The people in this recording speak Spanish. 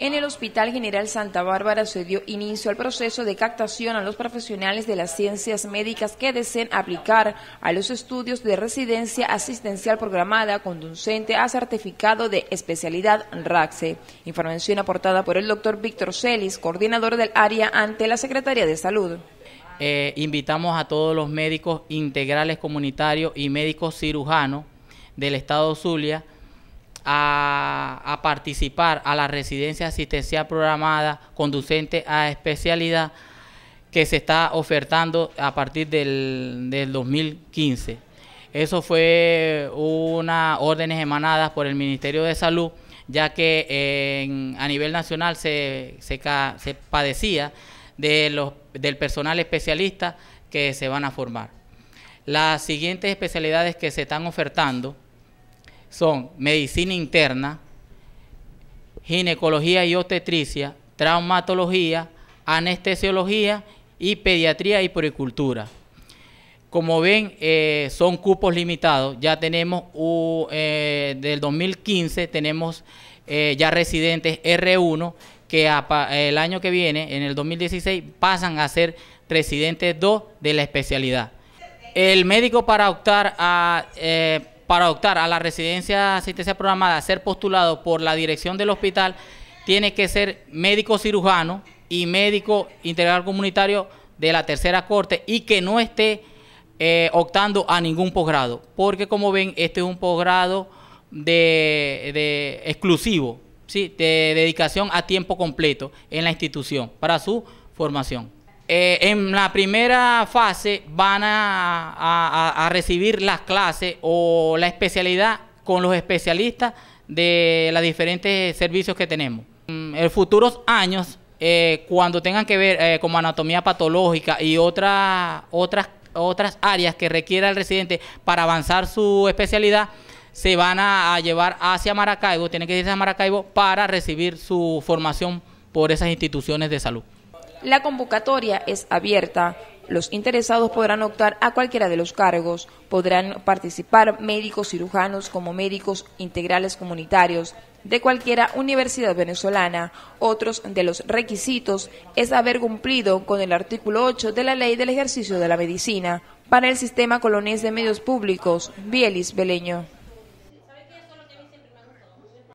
En el Hospital General Santa Bárbara se dio inicio al proceso de captación a los profesionales de las ciencias médicas que deseen aplicar a los estudios de residencia asistencial programada conducente a certificado de especialidad RACSE. Información aportada por el doctor Víctor Celis, coordinador del área ante la Secretaría de Salud. Eh, invitamos a todos los médicos integrales comunitarios y médicos cirujanos del Estado Zulia a, participar a la residencia asistencial programada conducente a especialidad que se está ofertando a partir del, 2015. Eso fue una órdenes emanadas por el Ministerio de Salud, ya que a nivel nacional se, se padecía de los, del personal especialista que se van a formar. Las siguientes especialidades que se están ofertando son medicina interna, ginecología y obstetricia, traumatología, anestesiología y pediatría y poricultura. Como ven, eh, son cupos limitados. Ya tenemos, eh, del 2015, tenemos eh, ya residentes R1 que el año que viene, en el 2016, pasan a ser residentes 2 de la especialidad. El médico para optar a para optar a la residencia de asistencia programada, ser postulado por la dirección del hospital, tiene que ser médico cirujano y médico integral comunitario de la tercera corte y que no esté eh, optando a ningún posgrado, porque como ven, este es un posgrado de, de, exclusivo, ¿sí? de dedicación a tiempo completo en la institución para su formación. Eh, en la primera fase van a, recibir las clases o la especialidad con los especialistas de los diferentes servicios que tenemos. Mm, en futuros años, eh, cuando tengan que ver eh, como anatomía patológica y otra, otras, otras áreas que requiera el residente para avanzar su especialidad, se van a, llevar hacia Maracaibo, tienen que irse a Maracaibo para recibir su formación por esas instituciones de salud. La convocatoria es abierta. Los interesados podrán optar a cualquiera de los cargos. Podrán participar médicos cirujanos como médicos integrales comunitarios de cualquiera universidad venezolana. Otros de los requisitos es haber cumplido con el artículo 8 de la Ley del Ejercicio de la Medicina para el Sistema Colonés de Medios Públicos, Bielis Beleño.